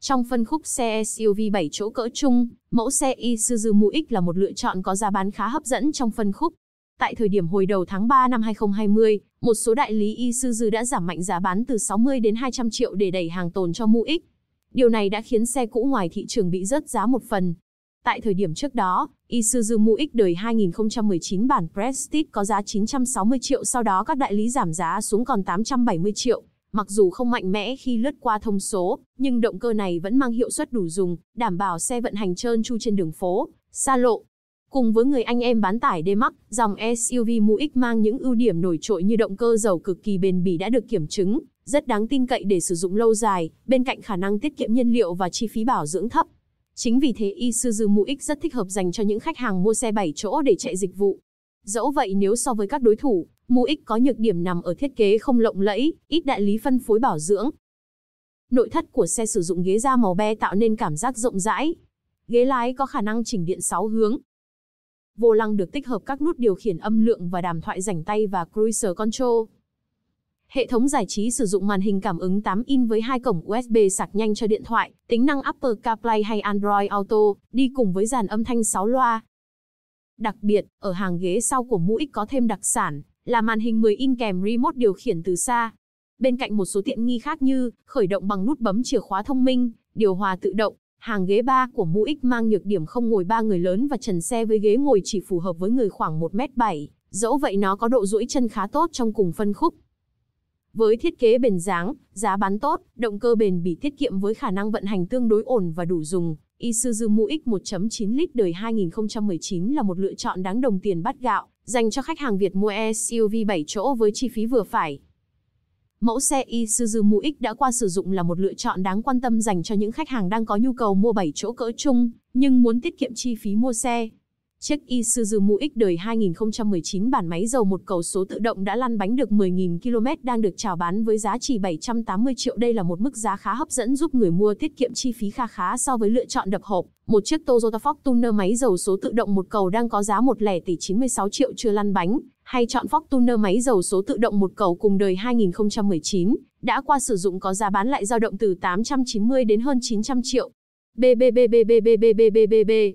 Trong phân khúc xe SUV 7 chỗ cỡ trung, mẫu xe Isuzu Mu-X là một lựa chọn có giá bán khá hấp dẫn trong phân khúc. Tại thời điểm hồi đầu tháng 3 năm 2020, một số đại lý Isuzu đã giảm mạnh giá bán từ 60 đến 200 triệu để đẩy hàng tồn cho Mu-X. Điều này đã khiến xe cũ ngoài thị trường bị rớt giá một phần. Tại thời điểm trước đó, Isuzu Mu-X đời 2019 bản Prestige có giá 960 triệu sau đó các đại lý giảm giá xuống còn 870 triệu. Mặc dù không mạnh mẽ khi lướt qua thông số, nhưng động cơ này vẫn mang hiệu suất đủ dùng, đảm bảo xe vận hành trơn tru trên đường phố, xa lộ. Cùng với người anh em bán tải D-Max, dòng SUV Mu-X mang những ưu điểm nổi trội như động cơ dầu cực kỳ bền bỉ đã được kiểm chứng, rất đáng tin cậy để sử dụng lâu dài, bên cạnh khả năng tiết kiệm nhiên liệu và chi phí bảo dưỡng thấp. Chính vì thế Isuzu Mu-X rất thích hợp dành cho những khách hàng mua xe 7 chỗ để chạy dịch vụ. Dẫu vậy nếu so với các đối thủ, Mu-X có nhược điểm nằm ở thiết kế không lộng lẫy, ít đại lý phân phối bảo dưỡng. Nội thất của xe sử dụng ghế da màu be tạo nên cảm giác rộng rãi. Ghế lái có khả năng chỉnh điện 6 hướng. Vô lăng được tích hợp các nút điều khiển âm lượng và đàm thoại rảnh tay và cruiser control. Hệ thống giải trí sử dụng màn hình cảm ứng 8 in với hai cổng USB sạc nhanh cho điện thoại, tính năng Apple CarPlay hay Android Auto, đi cùng với dàn âm thanh 6 loa. Đặc biệt, ở hàng ghế sau của Muic có thêm đặc sản là màn hình 10 in kèm remote điều khiển từ xa. Bên cạnh một số tiện nghi khác như khởi động bằng nút bấm chìa khóa thông minh, điều hòa tự động, hàng ghế 3 của x mang nhược điểm không ngồi ba người lớn và trần xe với ghế ngồi chỉ phù hợp với người khoảng 1m7, dẫu vậy nó có độ duỗi chân khá tốt trong cùng phân khúc. Với thiết kế bền dáng, giá bán tốt, động cơ bền bỉ tiết kiệm với khả năng vận hành tương đối ổn và đủ dùng, Isuzu MU-X 1.9 lít đời 2019 là một lựa chọn đáng đồng tiền bát gạo, dành cho khách hàng Việt mua SUV 7 chỗ với chi phí vừa phải. Mẫu xe Isuzu MU-X đã qua sử dụng là một lựa chọn đáng quan tâm dành cho những khách hàng đang có nhu cầu mua 7 chỗ cỡ chung, nhưng muốn tiết kiệm chi phí mua xe. Chiếc Isuzu Mu-X đời 2019 bản máy dầu một cầu số tự động đã lăn bánh được 10.000 km đang được chào bán với giá chỉ 780 triệu. Đây là một mức giá khá hấp dẫn giúp người mua tiết kiệm chi phí kha khá so với lựa chọn đập hộp. Một chiếc Toyota Fortuner máy dầu số tự động một cầu đang có giá 1 tỷ 96 triệu chưa lăn bánh, hay chọn Fortuner máy dầu số tự động một cầu cùng đời 2019, đã qua sử dụng có giá bán lại dao động từ 890 đến hơn 900 triệu. BBBBBBBBBBB